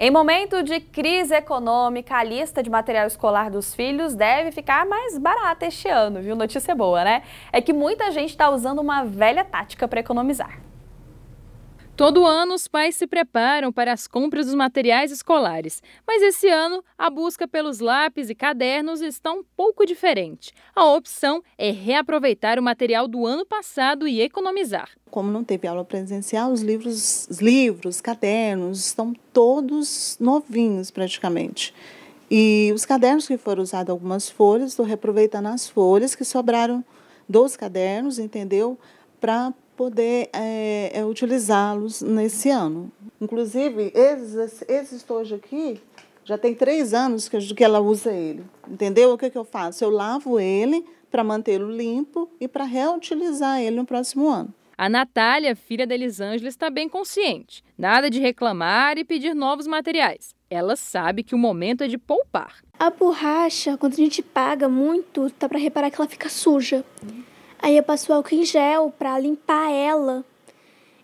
Em momento de crise econômica, a lista de material escolar dos filhos deve ficar mais barata este ano, viu? Notícia boa, né? É que muita gente está usando uma velha tática para economizar. Todo ano, os pais se preparam para as compras dos materiais escolares, mas esse ano a busca pelos lápis e cadernos está um pouco diferente. A opção é reaproveitar o material do ano passado e economizar. Como não teve aula presencial, os livros, os livros, cadernos estão todos novinhos praticamente. E os cadernos que foram usados, algumas folhas, estou reaproveitando as folhas que sobraram dos cadernos, entendeu? Para poder é, utilizá-los nesse ano. Inclusive, esse, esse estojo aqui já tem três anos que, que ela usa ele. Entendeu? O que, que eu faço? Eu lavo ele para mantê-lo limpo e para reutilizar ele no próximo ano. A Natália, filha da Elisângela, está bem consciente. Nada de reclamar e pedir novos materiais. Ela sabe que o momento é de poupar. A borracha, quando a gente paga muito, tá para reparar que ela fica suja. Aí eu passo álcool em gel para limpar ela.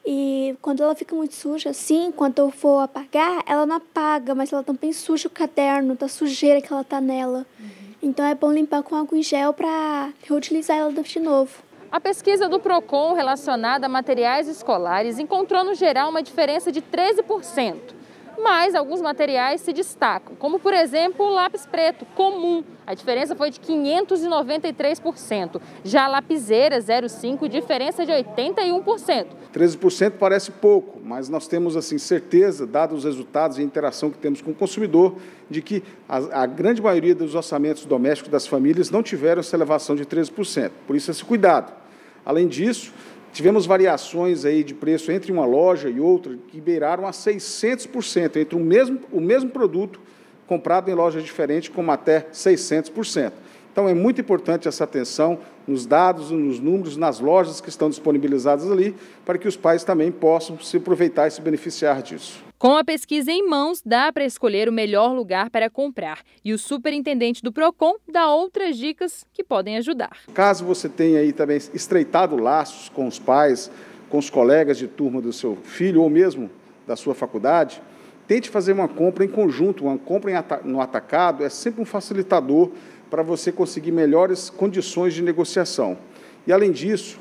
E quando ela fica muito suja, assim, quando eu for apagar, ela não apaga, mas ela também suja o caderno da sujeira que ela tá nela. Uhum. Então é bom limpar com álcool em gel para reutilizar ela de novo. A pesquisa do Procon relacionada a materiais escolares encontrou no geral uma diferença de 13% mas alguns materiais se destacam, como por exemplo o lápis preto comum. A diferença foi de 593%. Já a lapiseira 05, diferença de 81%. 13% parece pouco, mas nós temos assim certeza, dados os resultados e a interação que temos com o consumidor, de que a, a grande maioria dos orçamentos domésticos das famílias não tiveram essa elevação de 13%. Por isso esse cuidado. Além disso, Tivemos variações aí de preço entre uma loja e outra que beiraram a 600%, entre o mesmo, o mesmo produto comprado em lojas diferentes, como até 600%. Então, é muito importante essa atenção nos dados, nos números, nas lojas que estão disponibilizadas ali, para que os pais também possam se aproveitar e se beneficiar disso. Com a pesquisa em mãos, dá para escolher o melhor lugar para comprar. E o superintendente do PROCON dá outras dicas que podem ajudar. Caso você tenha aí também estreitado laços com os pais, com os colegas de turma do seu filho ou mesmo da sua faculdade, tente fazer uma compra em conjunto, uma compra no atacado é sempre um facilitador para você conseguir melhores condições de negociação. E além disso,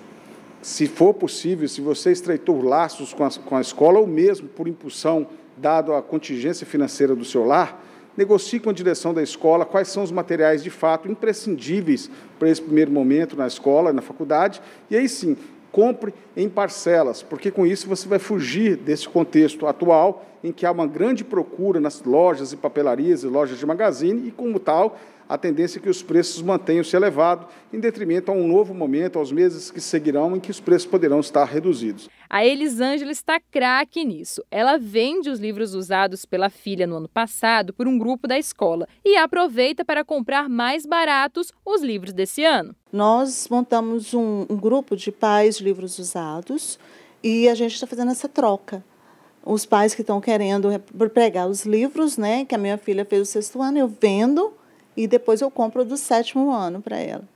se for possível, se você estreitou laços com a, com a escola ou mesmo por impulsão, dado a contingência financeira do seu lar, negocie com a direção da escola quais são os materiais de fato imprescindíveis para esse primeiro momento na escola, na faculdade, e aí sim, compre em parcelas, porque com isso você vai fugir desse contexto atual em que há uma grande procura nas lojas e papelarias e lojas de magazine, e como tal, a tendência é que os preços mantenham-se elevados, em detrimento a um novo momento, aos meses que seguirão, em que os preços poderão estar reduzidos. A Elisângela está craque nisso. Ela vende os livros usados pela filha no ano passado por um grupo da escola e aproveita para comprar mais baratos os livros desse ano. Nós montamos um, um grupo de pais de livros usados e a gente está fazendo essa troca os pais que estão querendo pegar os livros, né? Que a minha filha fez o sexto ano, eu vendo e depois eu compro do sétimo ano para ela.